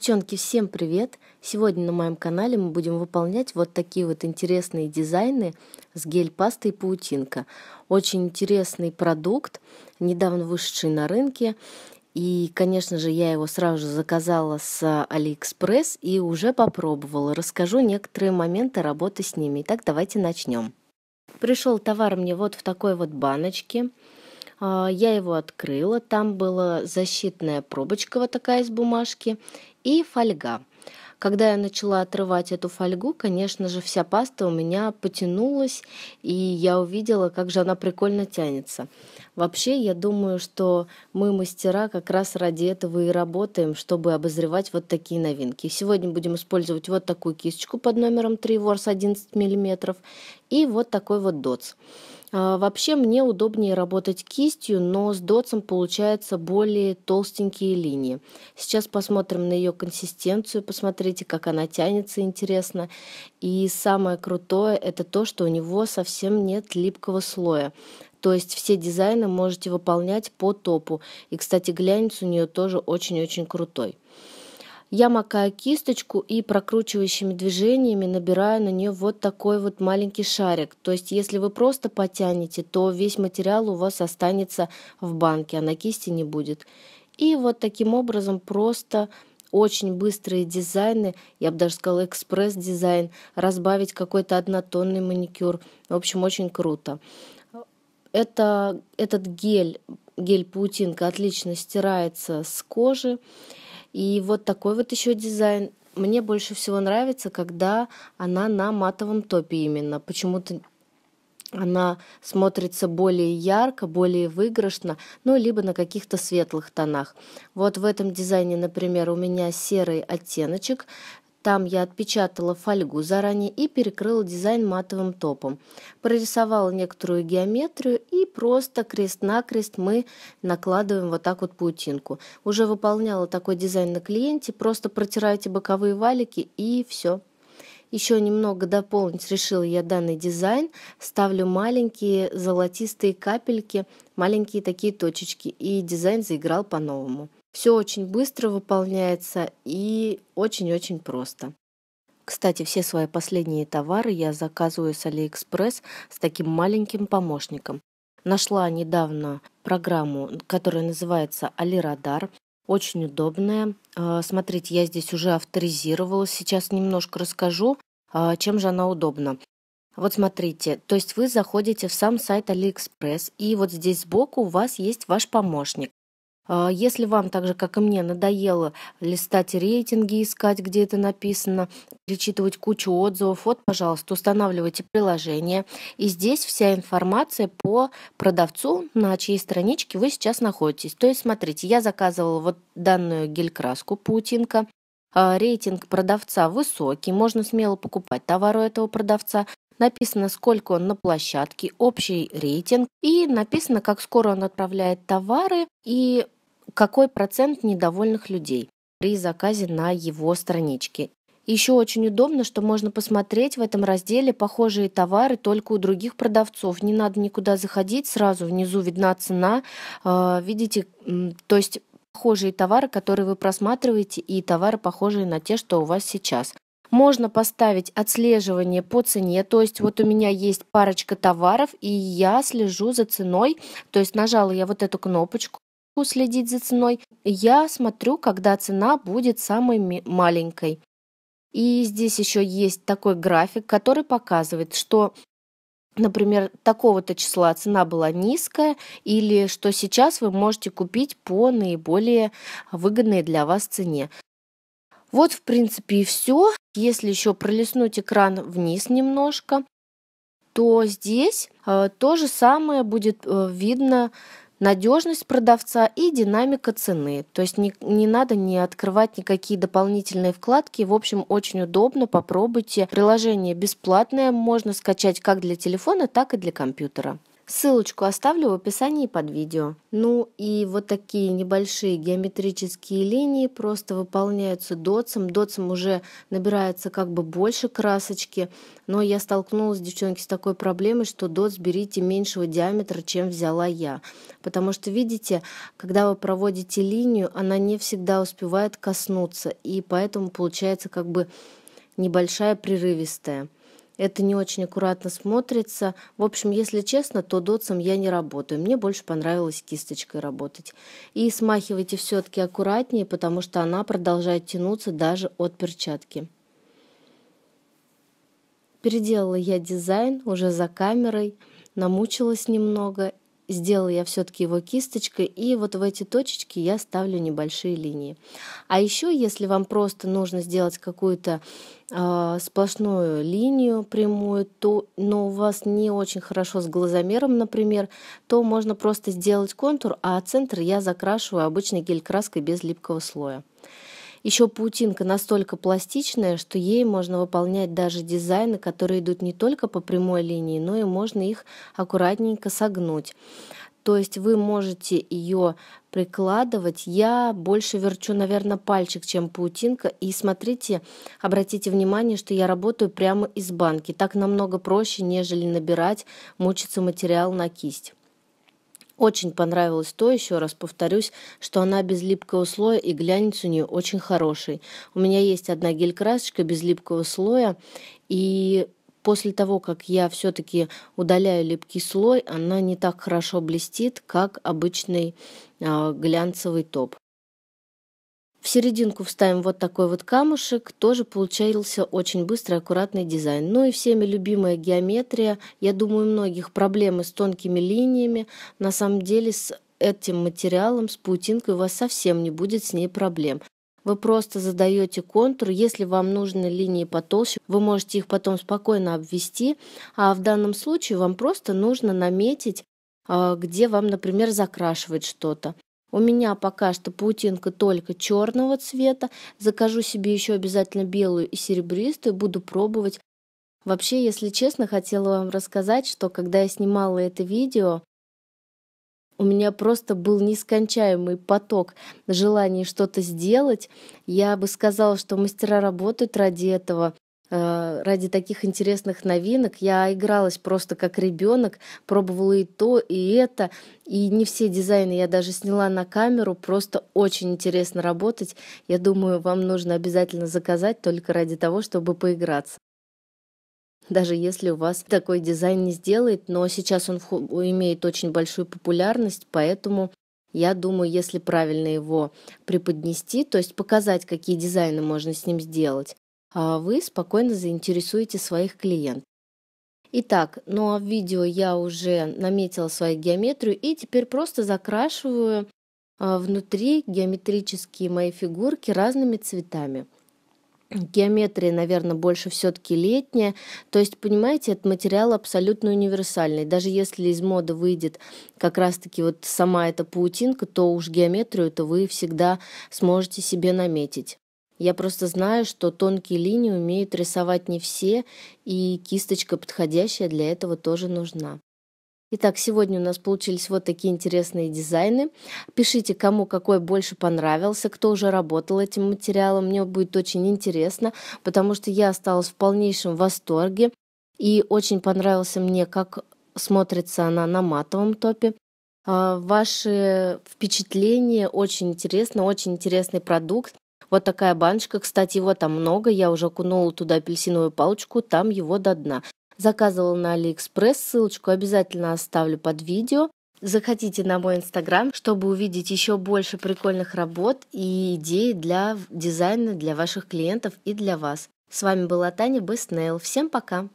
Девчонки, всем привет! Сегодня на моем канале мы будем выполнять вот такие вот интересные дизайны с гель-пастой паутинка. Очень интересный продукт, недавно вышедший на рынке. И, конечно же, я его сразу же заказала с Алиэкспресс и уже попробовала. Расскажу некоторые моменты работы с ними. Итак, давайте начнем. Пришел товар мне вот в такой вот баночке. А, я его открыла, там была защитная пробочка вот такая из бумажки и фольга. Когда я начала отрывать эту фольгу, конечно же, вся паста у меня потянулась, и я увидела, как же она прикольно тянется. Вообще, я думаю, что мы, мастера, как раз ради этого и работаем, чтобы обозревать вот такие новинки. Сегодня будем использовать вот такую кисточку под номером 3 Wars 11 мм и вот такой вот дотс. А, вообще мне удобнее работать кистью, но с дотсом получаются более толстенькие линии. Сейчас посмотрим на ее консистенцию, посмотрите, как она тянется, интересно. И самое крутое это то, что у него совсем нет липкого слоя. То есть все дизайны можете выполнять по топу. И, кстати, глянец у нее тоже очень-очень крутой. Я макаю кисточку и прокручивающими движениями набираю на нее вот такой вот маленький шарик. То есть если вы просто потянете, то весь материал у вас останется в банке, а на кисти не будет. И вот таким образом просто очень быстрые дизайны, я бы даже сказала экспресс-дизайн, разбавить какой-то однотонный маникюр. В общем, очень круто. Это, этот гель, гель-паутинка отлично стирается с кожи. И вот такой вот еще дизайн. Мне больше всего нравится, когда она на матовом топе именно. Почему-то она смотрится более ярко, более выигрышно, ну, либо на каких-то светлых тонах. Вот в этом дизайне, например, у меня серый оттеночек, там я отпечатала фольгу заранее и перекрыла дизайн матовым топом. Прорисовала некоторую геометрию и просто крест-накрест мы накладываем вот так вот паутинку. Уже выполняла такой дизайн на клиенте, просто протираете боковые валики и все. Еще немного дополнить решил я данный дизайн. Ставлю маленькие золотистые капельки, маленькие такие точечки, и дизайн заиграл по-новому. Все очень быстро выполняется и очень-очень просто. Кстати, все свои последние товары я заказываю с Алиэкспресс с таким маленьким помощником. Нашла недавно программу, которая называется «Алирадар» очень удобная. А, смотрите, я здесь уже авторизировалась. сейчас немножко расскажу, а, чем же она удобна. Вот смотрите, то есть вы заходите в сам сайт AliExpress, и вот здесь сбоку у вас есть ваш помощник. А если вам, так же как и мне, надоело листать рейтинги, искать, где это написано, перечитывать кучу отзывов, вот, пожалуйста, устанавливайте приложение. И здесь вся информация по продавцу, на чьей страничке вы сейчас находитесь. То есть, смотрите, я заказывала вот данную гель-краску Путинка. А, рейтинг продавца высокий, можно смело покупать товар у этого продавца написано, сколько он на площадке, общий рейтинг и написано, как скоро он отправляет товары и какой процент недовольных людей при заказе на его страничке. Еще очень удобно, что можно посмотреть в этом разделе похожие товары только у других продавцов. Не надо никуда заходить, сразу внизу видна цена. А, видите, то есть похожие товары, которые вы просматриваете, и товары, похожие на те, что у вас сейчас. Можно поставить отслеживание по цене, то есть вот у меня есть парочка товаров, и я слежу за ценой, то есть нажала я вот эту кнопочку, следить за ценой, я смотрю, когда цена будет самой маленькой. И здесь еще есть такой график, который показывает, что например, такого-то числа цена была низкая, или что сейчас вы можете купить по наиболее выгодной для вас цене. Вот, в принципе, и все. Если еще пролистнуть экран вниз немножко, то здесь э, то же самое будет э, видно надежность продавца и динамика цены. То есть не, не надо не открывать никакие дополнительные вкладки. В общем, очень удобно, попробуйте. Приложение бесплатное, можно скачать как для телефона, так и для компьютера. Ссылочку оставлю в описании под видео. Ну и вот такие небольшие геометрические линии просто выполняются дотсом. Дотсом уже набирается как бы больше красочки. Но я столкнулась, девчонки, с такой проблемой, что дотс берите меньшего диаметра, чем взяла я. Потому что, видите, когда вы проводите линию, она не всегда успевает коснуться. И поэтому получается как бы небольшая прерывистая это не очень аккуратно смотрится. В общем, если честно, то дотсом я не работаю. Мне больше понравилось кисточкой работать. И смахивайте все-таки аккуратнее, потому что она продолжает тянуться даже от перчатки. Переделала я дизайн уже за камерой, намучилась немного сделала я все-таки его кисточкой, и вот в эти точечки я ставлю небольшие линии. А еще, если вам просто нужно сделать какую-то э, сплошную линию прямую, то, но у вас не очень хорошо с глазомером, например, то можно просто сделать контур, а центр я закрашиваю обычной гель-краской без липкого слоя. Еще паутинка настолько пластичная, что ей можно выполнять даже дизайны, которые идут не только по прямой линии, но и можно их аккуратненько согнуть. То есть вы можете ее прикладывать. Я больше верчу, наверное, пальчик, чем паутинка. И смотрите, обратите внимание, что я работаю прямо из банки. Так намного проще, нежели набирать, мучиться материал на кисть. Очень понравилось то, еще раз повторюсь, что она без липкого слоя и глянец у нее очень хороший. У меня есть одна гель-красочка без липкого слоя, и после того, как я все-таки удаляю липкий слой, она не так хорошо блестит, как обычный э, глянцевый топ. В серединку вставим вот такой вот камушек, тоже получился очень быстрый, аккуратный дизайн. Ну и всеми любимая геометрия, я думаю, у многих проблемы с тонкими линиями, на самом деле с этим материалом, с паутинкой у вас совсем не будет с ней проблем. Вы просто задаете контур. Если вам нужны линии потолще, вы можете их потом спокойно обвести. А в данном случае вам просто нужно наметить, а, где вам, например, закрашивать что-то. У меня пока что паутинка только черного цвета. Закажу себе еще обязательно белую и серебристую. Буду пробовать. Вообще, если честно, хотела вам рассказать, что когда я снимала это видео, у меня просто был нескончаемый поток желаний что-то сделать. Я бы сказала, что мастера работают ради этого. Э, ради таких интересных новинок. Я игралась просто как ребенок, пробовала и то, и это. И не все дизайны я даже сняла на камеру. Просто очень интересно работать. Я думаю, вам нужно обязательно заказать только ради того, чтобы поиграться даже если у вас такой дизайн не сделает, но сейчас он имеет очень большую популярность, поэтому я думаю, если правильно его преподнести, то есть показать, какие дизайны можно с ним сделать, а, вы спокойно заинтересуете своих клиентов. Итак, ну а в видео я уже наметила свою геометрию и теперь просто закрашиваю а, внутри геометрические мои фигурки разными цветами. Геометрия, наверное, больше все-таки летняя. То есть, понимаете, этот материал абсолютно универсальный. Даже если из моды выйдет как раз-таки вот сама эта паутинка, то уж геометрию-то вы всегда сможете себе наметить. Я просто знаю, что тонкие линии умеют рисовать не все, и кисточка подходящая для этого тоже нужна. Итак, сегодня у нас получились вот такие интересные дизайны. Пишите, кому какой больше понравился, кто уже работал этим материалом. Мне будет очень интересно, потому что я осталась в полнейшем восторге. И очень понравился мне, как смотрится она на матовом топе. А, ваши впечатления очень интересно, очень интересный продукт. Вот такая баночка, кстати, его там много, я уже окунула туда апельсиновую палочку, там его до дна. Заказывала на Алиэкспресс, ссылочку обязательно оставлю под видео. Заходите на мой инстаграм, чтобы увидеть еще больше прикольных работ и идей для дизайна для ваших клиентов и для вас. С вами была Таня Беснейл. Всем пока!